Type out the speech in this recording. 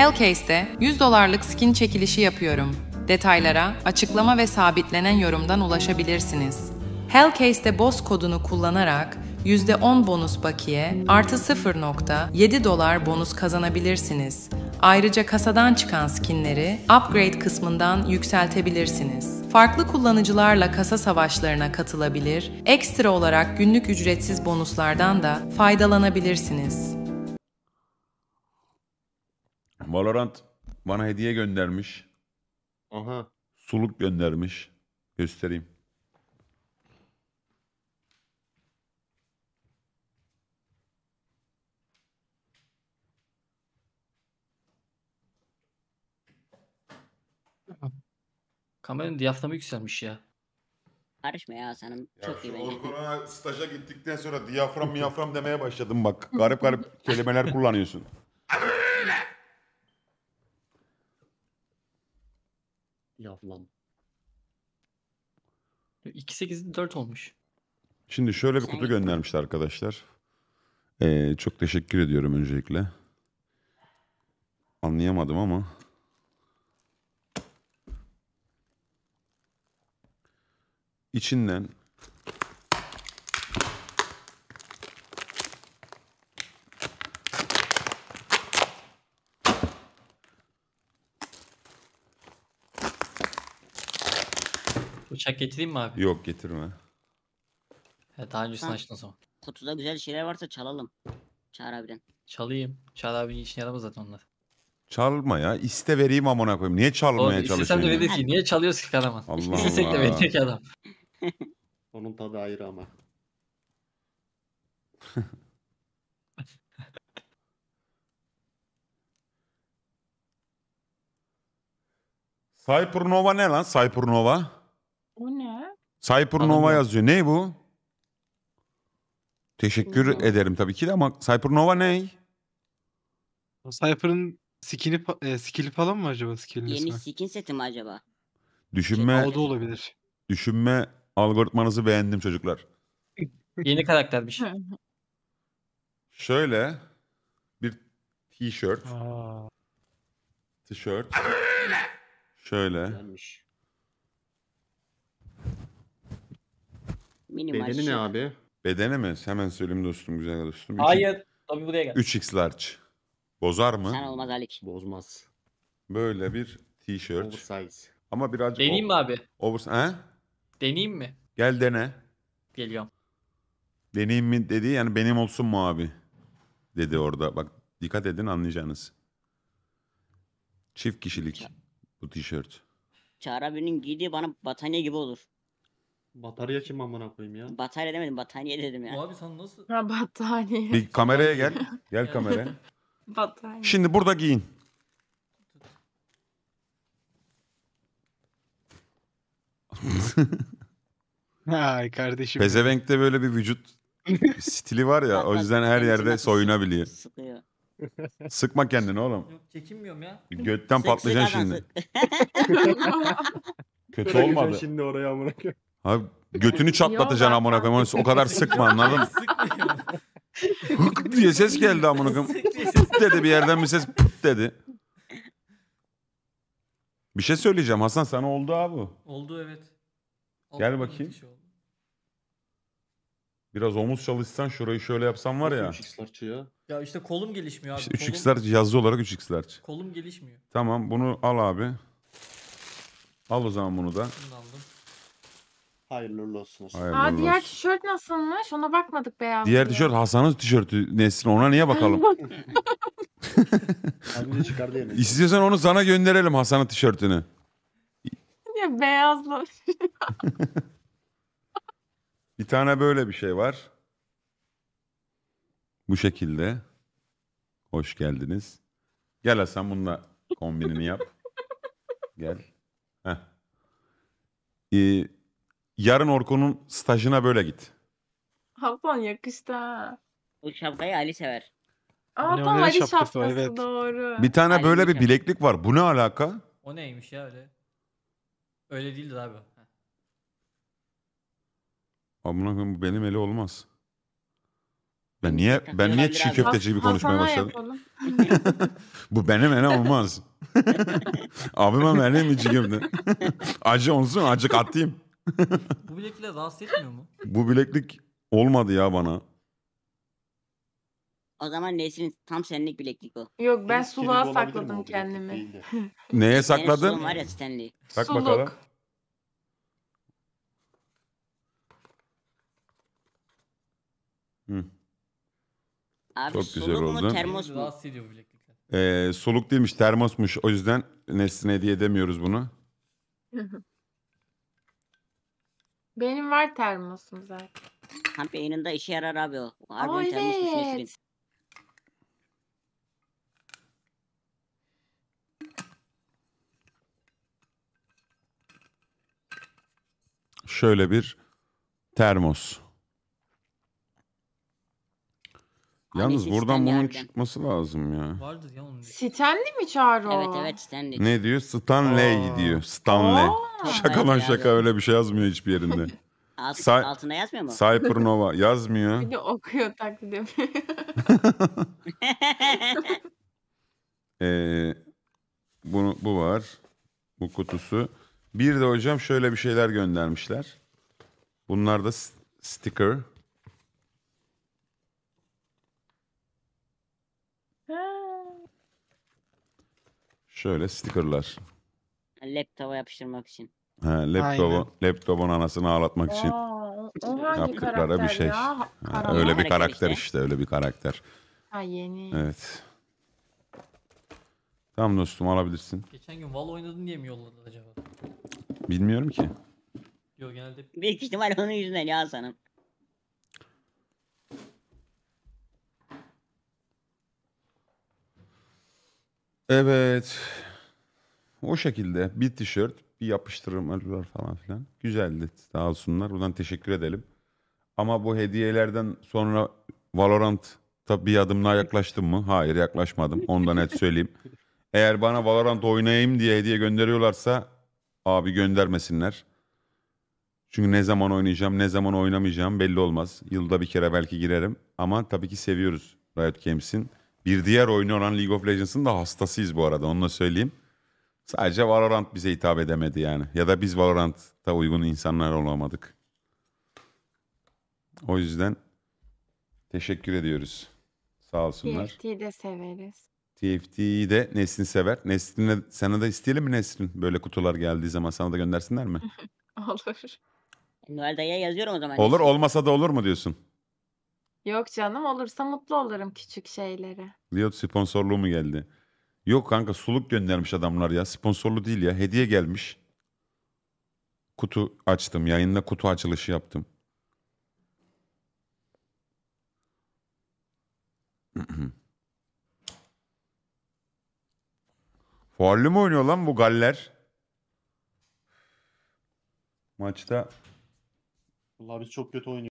Hellcase'de 100 dolarlık skin çekilişi yapıyorum. Detaylara açıklama ve sabitlenen yorumdan ulaşabilirsiniz. Hellcase'de BOSS kodunu kullanarak %10 bonus bakiye artı 0.7 dolar bonus kazanabilirsiniz. Ayrıca kasadan çıkan skinleri upgrade kısmından yükseltebilirsiniz. Farklı kullanıcılarla kasa savaşlarına katılabilir, ekstra olarak günlük ücretsiz bonuslardan da faydalanabilirsiniz. Valorant bana hediye göndermiş. Aha. Suluk göndermiş. Göstereyim. Kameranın diyaframı yükselmiş ya. Karışma ya Hasan'ım. Çok iyi şu bence. Orkun'a staja gittikten sonra diyafram miyafram demeye başladım bak. Garip garip kelimeler kullanıyorsun. ablam. 2.8'de 4 olmuş. Şimdi şöyle bir kutu göndermişler arkadaşlar. Ee, çok teşekkür ediyorum öncelikle. Anlayamadım ama. İçinden Bıçak getireyim mi abi? Yok getirme. Ya daha önce sana açtın son. Kutuda güzel şeyler varsa çalalım. Çağır abiden. Çalayım. Çağla abi işine yaramaz zaten onlar. Çalma ya. İste vereyim amına koyayım. Niye çalmaya Oğlum istesem çalışıyorsun? de ya? Niye çalıyorsun ki adama? Allah İstesek de Allah. verecek adam. Onun tadı ayrı ama. Cypernova ne lan? Cypernova. Cypernova yazıyor. Ne bu? Teşekkür Hı. ederim tabii ki de ama Cypernova ne? Cypher'ın skill'i e, skill'i falan mı acaba skill'in Yeni ismi? skin seti mi acaba? Düşünme O da olabilir. düşünme algoritmanızı beğendim çocuklar. Yeni karaktermiş. Şöyle bir t-shirt, Aa. shirt Şöyle Güzelmiş. Minimal Bedeni ne abi? Bedeni mi? Hemen söyleyeyim dostum güzel dostum. Hayır. Tabii buraya gel. 3x large. Bozar mı? Sen olmaz Alik. Bozmaz. Böyle bir t-shirt. Oversize. Ama birazcık deneyim mi abi? Over... He? deneyim mi? Gel dene. Geliyorum. Deneyim mi dedi yani benim olsun mu abi? Dedi orada. Bak dikkat edin anlayacaksınız. Çift kişilik bu tişört. Çağrı abinin giydiği bana battaniye gibi olur. Batarya kim amına koyayım ya? Batarya demedim battaniye dedim ya. Abi sen nasıl? Ha battaniye. Bir kameraya gel. Gel kameraya. battaniye. Şimdi burada giyin. Ay kardeşim. Pezevenk'te böyle bir vücut stili var ya o yüzden her yerde soyunabiliyor. Sıkıyor. Sıkma kendini oğlum. Yok çekinmiyorum ya. Götten sık, patlayacaksın sık, şimdi. Kötü olmadı. Şimdi oraya bırakıyorum. Abi götünü çatlatacaksın amına koyayım. O kadar sıkma anladın mı? diye ses geldi amına koyayım. Pıt dedi bir yerden bir ses pıt dedi. Bir şey söyleyeceğim Hasan sana oldu abi. Oldu evet. Gel bakayım. Şey Biraz omuz çalışsan şurayı şöyle yapsan var ya. 3x ya. Ya işte kolum gelişmiyor abi. İşte 3x'ler yazı olarak 3x'ler. kolum gelişmiyor. Tamam bunu al abi. Al o zaman bunu da. Bunu aldım. Hayırlı olsun Hayırlı Aa, diğer olsun. tişört nasılmış? Ona bakmadık beyaz. Diğer tişört Hasan'ın tişörtü Nesrin. Ona niye bakalım? Abi İstiyorsan onu sana gönderelim Hasan'ın tişörtünü. Ya beyazla. Bir tane böyle bir şey var. Bu şekilde. Hoş geldiniz. Gel Hasan bununla kombinini yap. Gel. Heh. Ee, Yarın Orkun'un stajına böyle git. Hakan yakıştı Bu şapkayı Ali sever. Aa, Hani Ali şapkası şapkası, evet. doğru. Bir tane Ay, böyle bir mükemmel. bileklik var. Bu ne alaka? O neymiş ya öyle? Öyle değildir abi. Heh. Amına bu benim eli olmaz. Ben niye ben niye çiğ köfteci gibi konuşmaya başladım? Bu benim eli olmaz. Abime vereyim mi çiğ köfte? acı olsun acı katayım. Bu bilekle rahatsız etmiyor mu? Bu bileklik olmadı ya bana. O zaman Nesrin tam senlik bileklik o. Yok ben Deniz suluğa sakladım o kendimi. Değil de. Neye Benim sakladın? var ya Stanley. Sak Suluk. bakalım. Hı. Abi Çok güzel oldu. termos mu? Ee, soluk değilmiş termosmuş. O yüzden Nesrin'e hediye edemiyoruz bunu. Benim var termosum zaten. Ha beyninde işe yarar abi o. Harbiden Aa, termos evet. Şöyle bir termos. Yalnız buradan bunun Stanley'den. çıkması lazım ya. Vardır ya onun. Stanley mi çağırdı Evet evet Stanley. Ne diyor? Stanley Aa. diyor. Stanley. Aa. Şaka lan şaka öyle bir şey yazmıyor hiçbir yerinde. Alt, altında yazmıyor mu? Cybernova yazmıyor. Bir de okuyor taklit Ee, bunu, bu var. Bu kutusu. Bir de hocam şöyle bir şeyler göndermişler. Bunlar da s- sticker. Şöyle stickerlar. Laptopa yapıştırmak için. He, laptopu, laptopun anasını ağlatmak için Aa, o bir şey. ya? Ha, öyle bir Karakter işte. işte öyle bir karakter. Ha, yeni. Evet. Tamam dostum alabilirsin. Geçen gün Val oynadın diye mi yolladın acaba? Bilmiyorum ki. Yok genelde Büyük ihtimal onun yüzünden ya Hasan'ım. Evet. O şekilde bir tişört, bir yapıştırmalar falan filan. Güzeldi. Sağ olsunlar. Buradan teşekkür edelim. Ama bu hediyelerden sonra Valorant bir adımla yaklaştım mı? Hayır yaklaşmadım. Ondan net söyleyeyim. Eğer bana Valorant oynayayım diye hediye gönderiyorlarsa abi göndermesinler. Çünkü ne zaman oynayacağım, ne zaman oynamayacağım belli olmaz. Yılda bir kere belki girerim. Ama tabii ki seviyoruz Riot Games'in bir diğer oyunu olan League of Legends'ın da hastasıyız bu arada onu da söyleyeyim. Sadece Valorant bize hitap edemedi yani. Ya da biz Valorant'ta uygun insanlar olamadık. O yüzden teşekkür ediyoruz. Sağ olsunlar. TFT'yi de severiz. TFT'yi de Nesrin sever. Nesrin'e sana da isteyelim mi Nesrin? Böyle kutular geldiği zaman sana da göndersinler mi? Olur. Noel Dayı'ya yazıyorum o zaman. Olur olmasa da olur mu diyorsun? Yok canım olursa mutlu olurum küçük şeyleri. Riot sponsorluğu mu geldi? Yok kanka suluk göndermiş adamlar ya. Sponsorlu değil ya. Hediye gelmiş. Kutu açtım. Yayında kutu açılışı yaptım. Fuarlı mı oynuyor lan bu galler? Maçta Vallahi biz çok kötü oynuyor.